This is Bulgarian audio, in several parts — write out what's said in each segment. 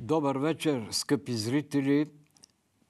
Добър вечер, скъпи зрители,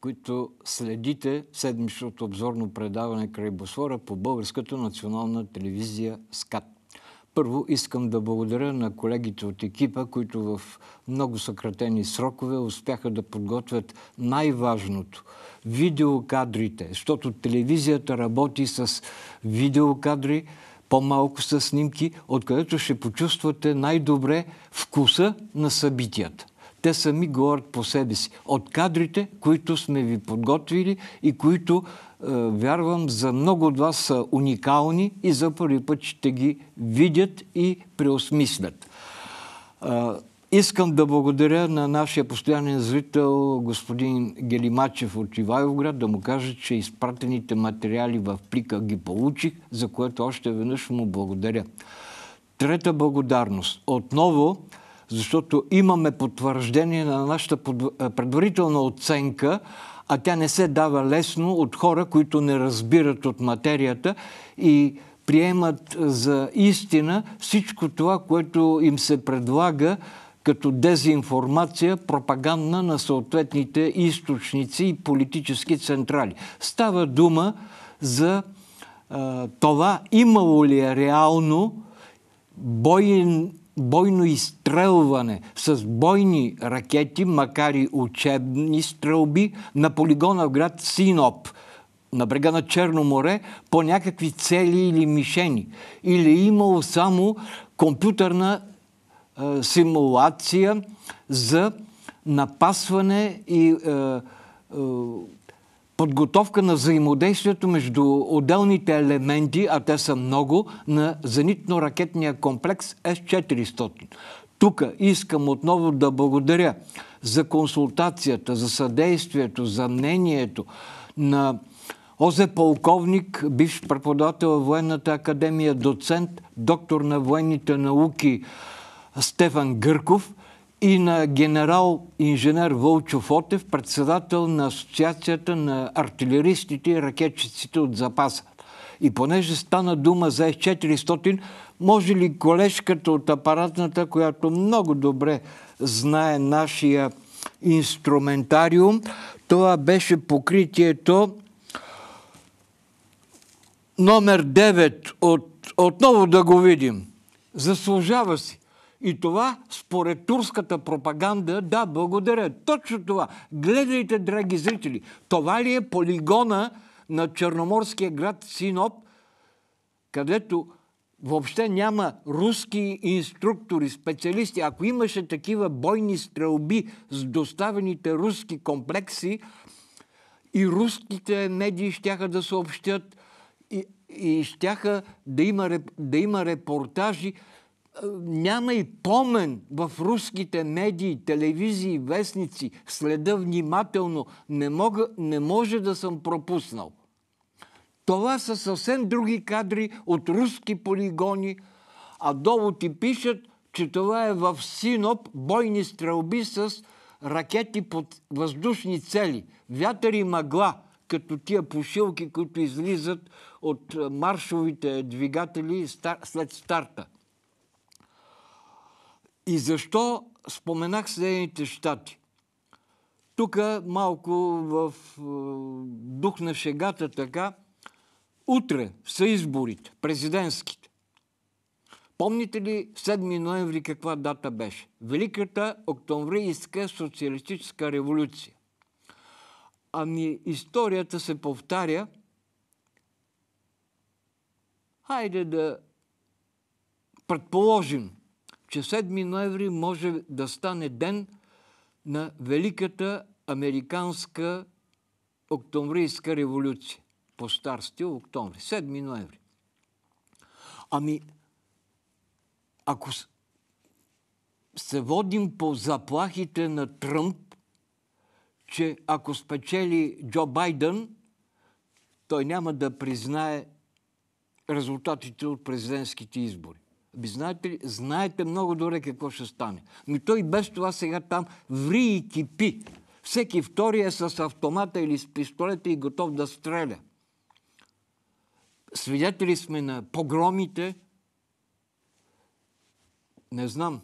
които следите седмичното обзорно предаване край Босфора по Българската национална телевизия СКАТ. Първо искам да благодаря на колегите от екипа, които в много съкратени срокове успяха да подготвят най-важното – видеокадрите, защото телевизията работи с видеокадри, по-малко с снимки, откъдето ще почувствате най-добре вкуса на събитията те сами говорят по себе си. От кадрите, които сме ви подготвили и които, е, вярвам, за много от вас са уникални и за първи път ще ги видят и преосмислят. Е, искам да благодаря на нашия постоянен зрител, господин Гелимачев от Ивайловград, да му кажа, че изпратените материали в плика ги получих, за което още веднъж му благодаря. Трета благодарност. Отново, защото имаме потвърждение на нашата е, предварителна оценка, а тя не се дава лесно от хора, които не разбират от материята и приемат е, за истина всичко това, което им се предлага като дезинформация, пропаганда на съответните източници и политически централи. Става дума за а, е, това имало ли е реално боен бойно изстрелване с бойни ракети, макар и учебни стрелби, на полигона в град Синоп на брега на Черно море по някакви цели или мишени. Или е имало само компютърна е, симулация за напасване и е, е подготовка на взаимодействието между отделните елементи, а те са много, на зенитно-ракетния комплекс С-400. Тук искам отново да благодаря за консултацията, за съдействието, за мнението на Озе полковник, бивш преподавател в Военната академия, доцент, доктор на военните науки Стефан Гърков, и на генерал инженер Вълчо Фотев, председател на Асоциацията на артилеристите и ракетчиците от запаса. И понеже стана дума за С-400, може ли колежката от апаратната, която много добре знае нашия инструментариум, това беше покритието номер 9 от, отново да го видим. Заслужава си. И това, според турската пропаганда, да, благодаря. Точно това. Гледайте, драги зрители, това ли е полигона на черноморския град Синоп, където въобще няма руски инструктори, специалисти. Ако имаше такива бойни стрелби с доставените руски комплекси, и руските медии щяха да съобщят и, и щяха да има, да има репортажи няма и помен в руските медии, телевизии, вестници. Следа внимателно. Не, мога, не може да съм пропуснал. Това са съвсем други кадри от руски полигони, а долу ти пишат, че това е в Синоп бойни стрелби с ракети под въздушни цели. Вятър и мъгла, като тия пушилки, които излизат от маршовите двигатели след старта. И защо споменах Съединените щати? Тук малко в е, дух на шегата така. Утре са изборите, президентските. Помните ли 7 ноември каква дата беше? Великата октомврийска социалистическа революция. Ами историята се повтаря. Хайде да предположим, че 7 ноември може да стане ден на великата американска октомврийска революция. По стар стил октомври. 7 ноември. Ами, ако се водим по заплахите на Тръмп, че ако спечели Джо Байден, той няма да признае резултатите от президентските избори. Би знаете ли, знаете много добре какво ще стане. Но той без това сега там ври и кипи. Всеки втори е с автомата или с пистолета и готов да стреля. Свидетели сме на погромите. Не знам.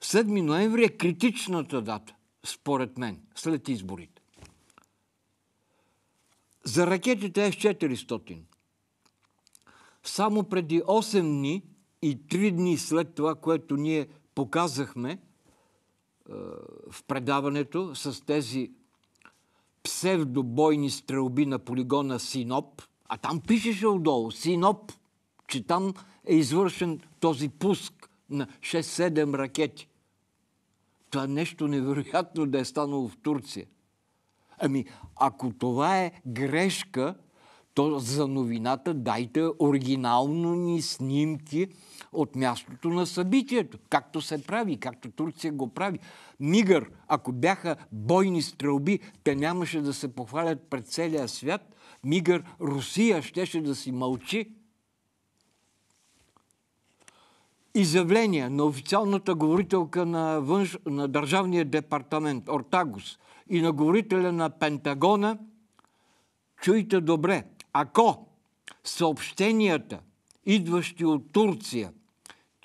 7 ноември е критичната дата, според мен, след изборите. За ракетите е 400 само преди 8 дни и 3 дни след това, което ние показахме е, в предаването с тези псевдобойни стрелби на полигона Синоп, а там пишеше отдолу Синоп, че там е извършен този пуск на 6-7 ракети. Това нещо невероятно да е станало в Турция. Ами, ако това е грешка, то за новината дайте оригинално ни снимки от мястото на събитието, както се прави, както Турция го прави. Мигър, ако бяха бойни стрелби, те нямаше да се похвалят пред целия свят. Мигър, Русия щеше да си мълчи. Изявление на официалната говорителка на, външ... на Държавния департамент Ортагус и на говорителя на Пентагона. Чуйте добре – ако съобщенията, идващи от Турция,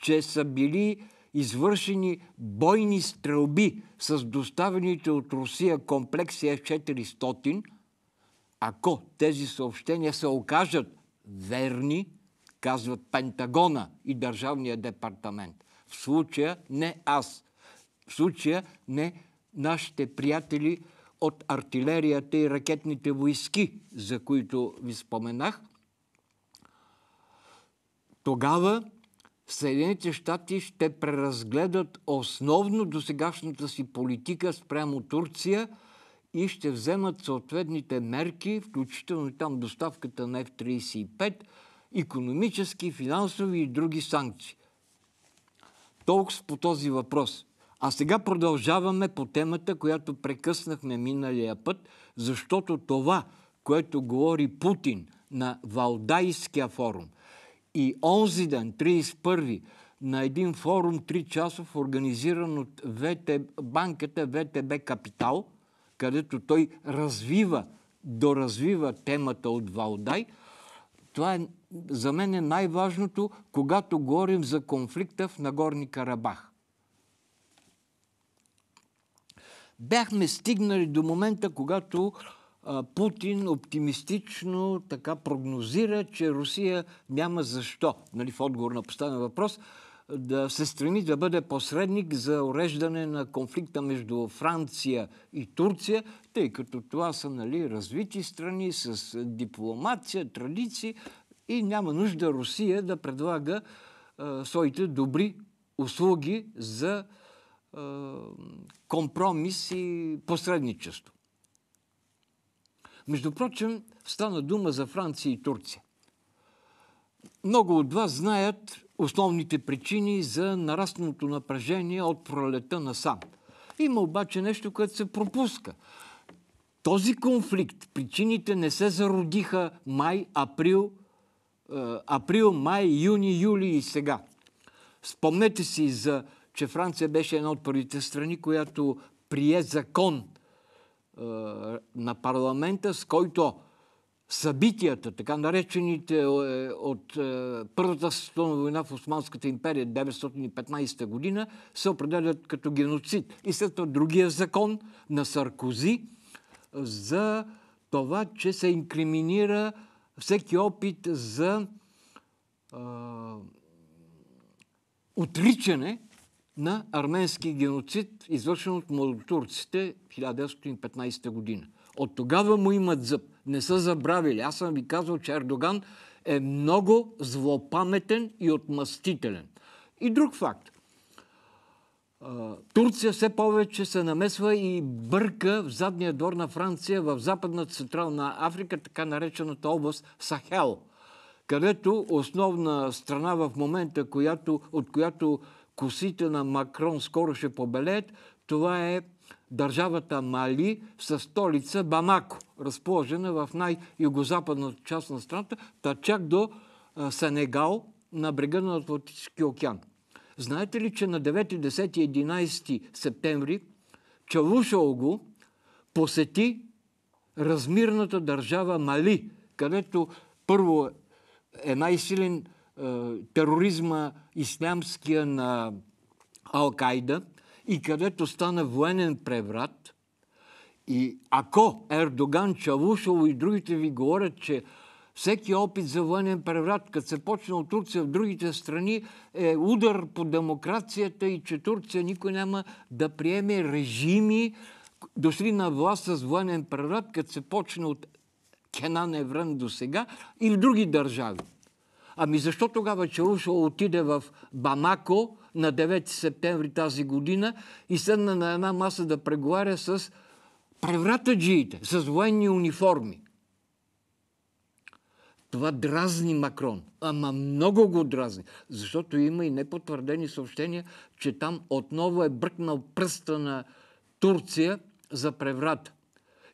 че са били извършени бойни стрелби с доставените от Русия комплекси F-400, ако тези съобщения се окажат верни, казват Пентагона и Държавния департамент. В случая не аз. В случая не нашите приятели от артилерията и ракетните войски, за които ви споменах, тогава Съединените щати ще преразгледат основно досегашната си политика спрямо Турция и ще вземат съответните мерки, включително там доставката на F-35, економически, финансови и други санкции. Толкова по този въпрос. А сега продължаваме по темата, която прекъснахме миналия път, защото това, което говори Путин на Валдайския форум и онзи ден, 31 на един форум 3 часов, организиран от ВТ, банката ВТБ Капитал, където той развива, доразвива темата от Валдай. Това е, за мен е най-важното, когато говорим за конфликта в Нагорни Карабах. бяхме стигнали до момента, когато а, Путин оптимистично така прогнозира, че Русия няма защо, нали, в отговор на поставен въпрос, да се стреми да бъде посредник за уреждане на конфликта между Франция и Турция, тъй като това са нали, развити страни с дипломация, традиции и няма нужда Русия да предлага а, своите добри услуги за а, компромис и посредничество. Между прочим, стана дума за Франция и Турция. Много от вас знаят основните причини за нарасналото напрежение от пролета на САМ. Има обаче нещо, което се пропуска. Този конфликт, причините не се зародиха май, април, април, май, юни, юли и сега. Спомнете си за че Франция беше една от първите страни, която прие закон е, на парламента, с който събитията, така наречените е, от е, Първата световна война в Османската империя 1915 година, се определят като геноцид. И след това другия закон на Саркози е, за това, че се инкриминира всеки опит за е, отричане на арменски геноцид, извършен от младотурците в 1915 година. От тогава му имат зъб. Не са забравили. Аз съм ви казал, че Ердоган е много злопаметен и отмъстителен. И друг факт. Турция все повече се намесва и бърка в задния двор на Франция, в западна Централна Африка, така наречената област Сахел, където основна страна в момента, която, от която косите на Макрон скоро ще побелеят, това е държавата Мали със столица Бамако, разположена в най-югозападната част на страната, та чак до Сенегал на брега на Атлантически океан. Знаете ли, че на 9, 10 и 11 септември Чалушоого посети размирната държава Мали, където първо е най-силен е, тероризма ислямския на Ал-Кайда и където стана военен преврат. И ако Ердоган, Чавушово и другите ви говорят, че всеки опит за военен преврат, като се почне от Турция в другите страни, е удар по демокрацията и че Турция никой няма да приеме режими, дошли на власт с военен преврат, като се почне от Кенан Еврен до сега и в други държави. Ами защо тогава Чарушо отиде в Бамако на 9 септември тази година и седна на една маса да преговаря с превратаджиите, с военни униформи? Това дразни Макрон. Ама много го дразни. Защото има и непотвърдени съобщения, че там отново е бръкнал пръста на Турция за преврат.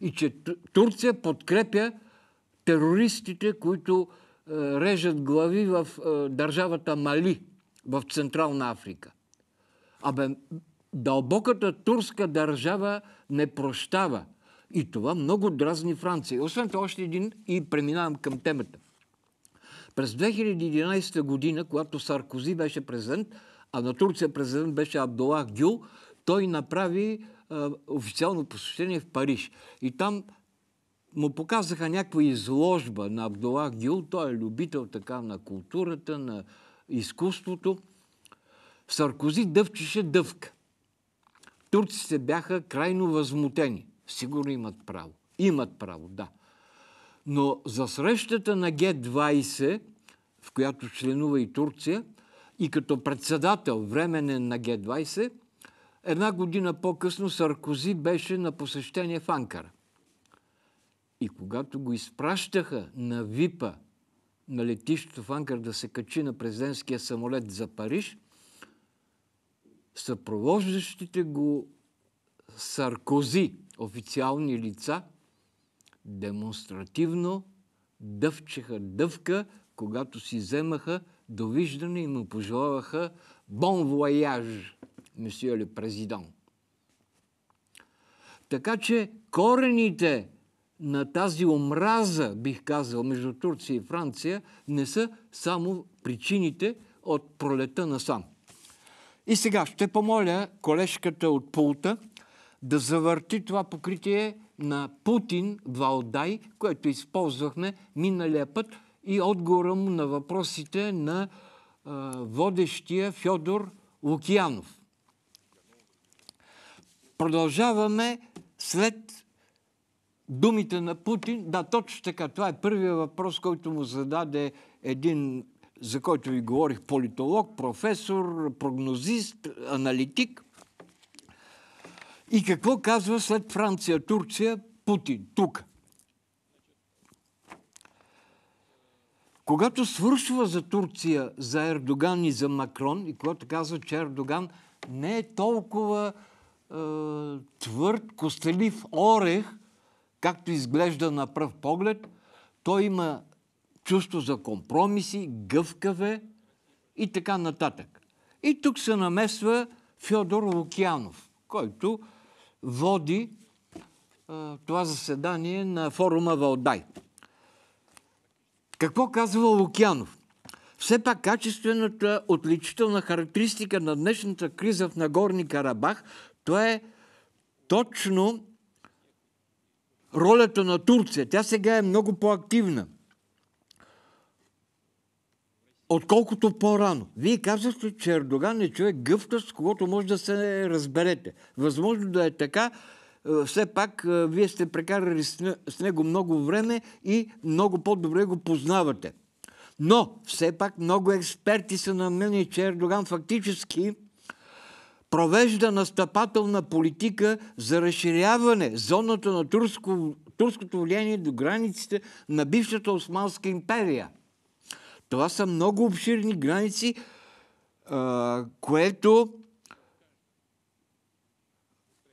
И че Турция подкрепя терористите, които е, режат глави в е, държавата Мали, в Централна Африка. Абе, дълбоката турска държава не прощава. И това много дразни Франция. Освен това, още един и преминавам към темата. През 2011 година, когато Саркози беше президент, а на Турция президент беше Абдулах Гюл, той направи е, официално посещение в Париж. И там му показаха някаква изложба на Абдула Гил, Той е любител така на културата, на изкуството. Саркози дъвчеше дъвка. Турците бяха крайно възмутени. Сигурно имат право. Имат право, да. Но за срещата на Г-20, в която членува и Турция, и като председател временен на Г-20, една година по-късно Саркози беше на посещение в Анкара. И когато го изпращаха на ВИПа, на летището в Анкар да се качи на президентския самолет за Париж, съпровождащите го Саркози, официални лица, демонстративно дъвчеха дъвка, когато си вземаха довиждане и му пожелаваха Бон вояж, месиоле президент. Така че корените на тази омраза, бих казал, между Турция и Франция, не са само причините от пролета на сам. И сега ще помоля колежката от пулта да завърти това покритие на Путин Валдай, което използвахме миналия път и отговора му на въпросите на водещия Фьодор Лукиянов. Продължаваме след думите на Путин, да, точно така. Това е първият въпрос, който му зададе един, за който ви говорих, политолог, професор, прогнозист, аналитик. И какво казва след Франция, Турция, Путин, тук? Когато свършва за Турция, за Ердоган и за Макрон, и когато казва, че Ердоган не е толкова е, твърд, костелив орех, както изглежда на пръв поглед, той има чувство за компромиси, гъвкаве и така нататък. И тук се намесва Фьодор Лукянов, който води а, това заседание на форума Валдай. Какво казва Лукянов? Все пак качествената отличителна характеристика на днешната криза в Нагорни Карабах, то е точно ролята на Турция. Тя сега е много по-активна. Отколкото по-рано. Вие казахте, че Ердоган е човек гъвка, с когото може да се разберете. Възможно да е така. Е, все пак, е, вие сте прекарали с него много време и много по-добре го познавате. Но, все пак, много експерти са на мнение, че Ердоган фактически провежда настъпателна политика за разширяване зоната на турско, турското влияние до границите на бившата Османска империя. Това са много обширни граници, което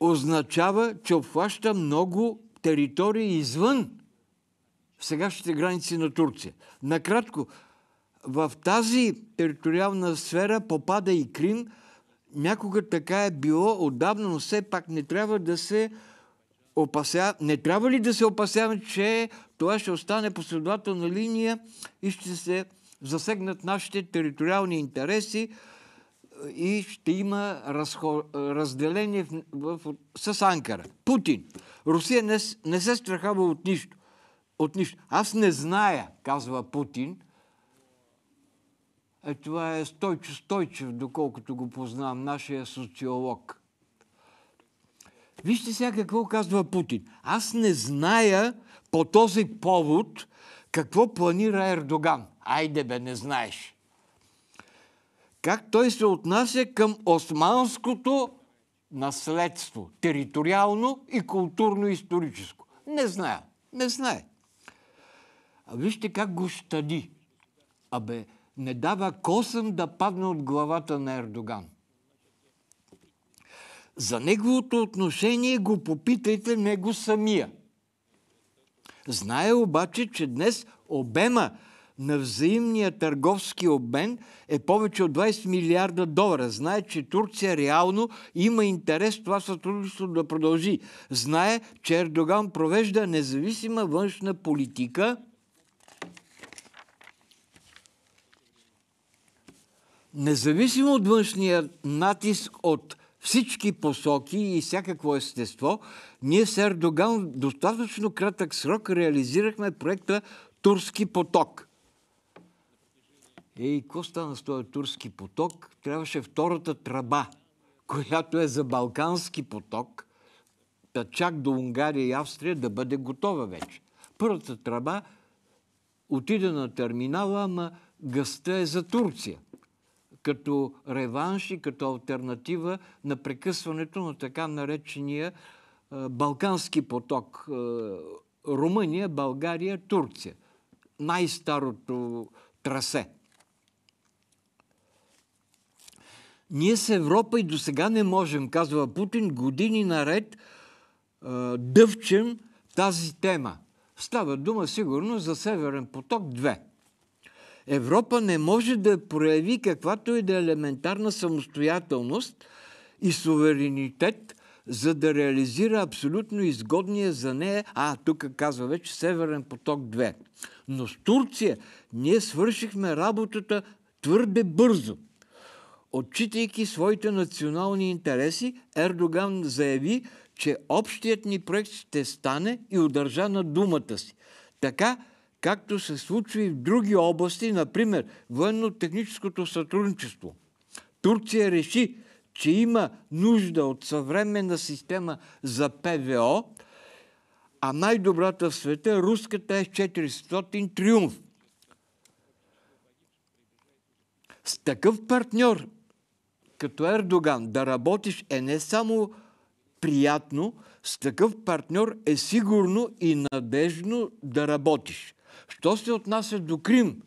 означава, че обхваща много територии извън сегашните граници на Турция. Накратко, в тази териториална сфера попада и Крим – някога така е било отдавна, но все пак не трябва да се опася... Не трябва ли да се опасяваме, че това ще остане последователна линия и ще се засегнат нашите териториални интереси е, и ще има разхо... разделение в... В... с Анкара. Путин. Русия не, не се страхава от нищо. от нищо. Аз не зная, казва Путин, е, това е Стойчо Стойчев, доколкото го познавам, нашия социолог. Вижте сега какво казва Путин. Аз не зная по този повод какво планира Ердоган. Айде бе, не знаеш. Как той се отнася към османското наследство, териториално и културно-историческо. Не зная. Не знае. А вижте как го щади. Абе, не дава косъм да падне от главата на Ердоган. За неговото отношение го попитайте него самия. Знае обаче, че днес обема на взаимния търговски обмен е повече от 20 милиарда долара. Знае, че Турция реално има интерес това сътрудничество да продължи. Знае, че Ердоган провежда независима външна политика – независимо от външния натиск от всички посоки и всякакво естество, ние с Ердоган в достатъчно кратък срок реализирахме проекта Турски поток. И какво стана с този турски поток? Трябваше втората траба, която е за Балкански поток, да чак до Унгария и Австрия да бъде готова вече. Първата траба отиде на терминала, ама гъста е за Турция – като реванш и като альтернатива на прекъсването на така наречения Балкански поток. Румъния, България, Турция. Най-старото трасе. Ние с Европа и до сега не можем, казва Путин, години наред дъвчем тази тема. Става дума сигурно за Северен поток Европа не може да прояви каквато и да е елементарна самостоятелност и суверенитет, за да реализира абсолютно изгодния за нея, а тук казва вече Северен поток 2. Но с Турция ние свършихме работата твърде бързо. Отчитайки своите национални интереси, Ердоган заяви, че общият ни проект ще стане и удържа на думата си. Така както се случва и в други области, например военно-техническото сътрудничество. Турция реши, че има нужда от съвременна система за ПВО, а най-добрата в света е руската е 400 Триумф. С такъв партньор, като Ердоган, да работиш е не само приятно, с такъв партньор е сигурно и надежно да работиш. Що се отнася до Крим,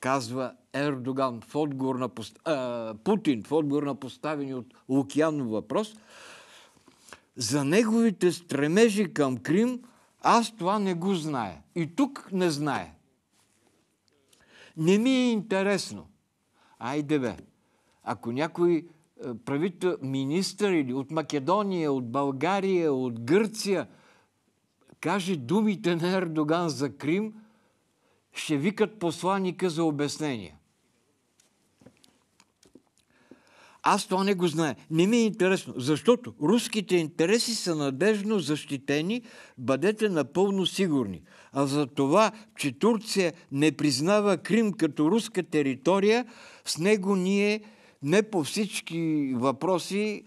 казва Ердоган в отговор на пост... а, Путин, в отговор на поставени от Лукиянов въпрос, за неговите стремежи към Крим, аз това не го знае. И тук не знае. Не ми е интересно. Айде бе, ако някой е, правител, министър или от Македония, от България, от Гърция – каже думите на Ердоган за Крим, ще викат посланника за обяснение. Аз това не го знае. Не ми е интересно, защото руските интереси са надежно защитени, бъдете напълно сигурни. А за това, че Турция не признава Крим като руска територия, с него ние не по всички въпроси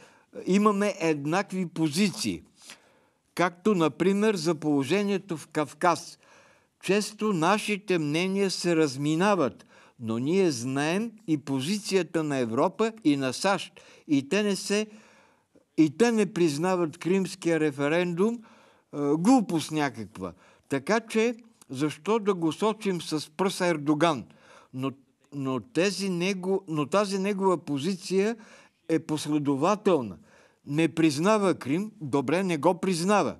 имаме еднакви позиции както например за положението в Кавказ. Често нашите мнения се разминават, но ние знаем и позицията на Европа и на САЩ. И те не, се, и те не признават кримския референдум е, глупост някаква. Така че, защо да го сочим с пръса Ердоган? Но, но, тези него, но тази негова позиция е последователна не признава Крим, добре, не го признава.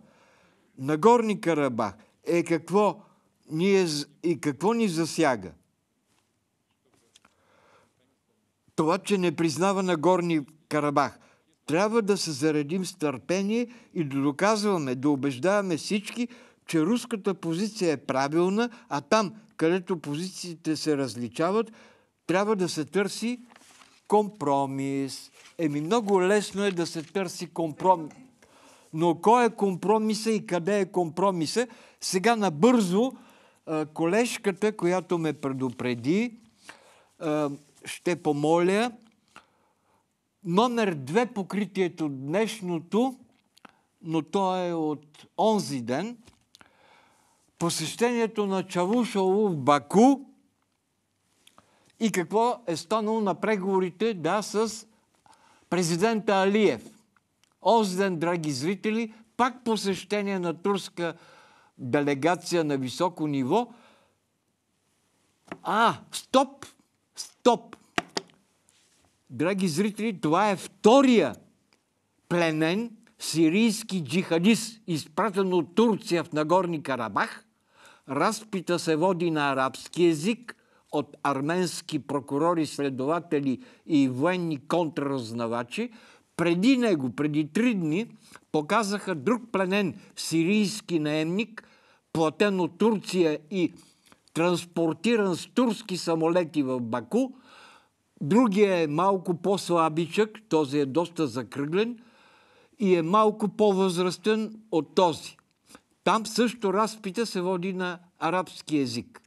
Нагорни Карабах е какво ние, и какво ни засяга? Това, че не признава Нагорни Карабах. Трябва да се заредим с търпение и да доказваме, да убеждаваме всички, че руската позиция е правилна, а там, където позициите се различават, трябва да се търси компромис – Еми много лесно е да се търси компромис. Но кой е компромиса и къде е компромиса? Сега набързо колежката, която ме предупреди, ще помоля номер две покритието днешното, но то е от онзи ден, посещението на Чавушово в Баку и какво е станало на преговорите, да, с президента Алиев. озден ден, драги зрители, пак посещение на турска делегация на високо ниво. А, стоп! Стоп! Драги зрители, това е втория пленен сирийски джихадист, изпратен от Турция в Нагорни Карабах. Разпита се води на арабски език, от арменски прокурори, следователи и военни контрразнавачи, преди него, преди три дни, показаха друг пленен сирийски наемник, платен от Турция и транспортиран с турски самолети в Баку. Другия е малко по-слабичък, този е доста закръглен и е малко по-възрастен от този. Там също разпита се води на арабски език.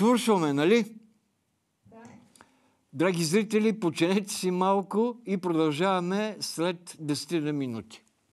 Свършваме, нали? Да. Драги зрители, починете си малко и продължаваме след 10 минути.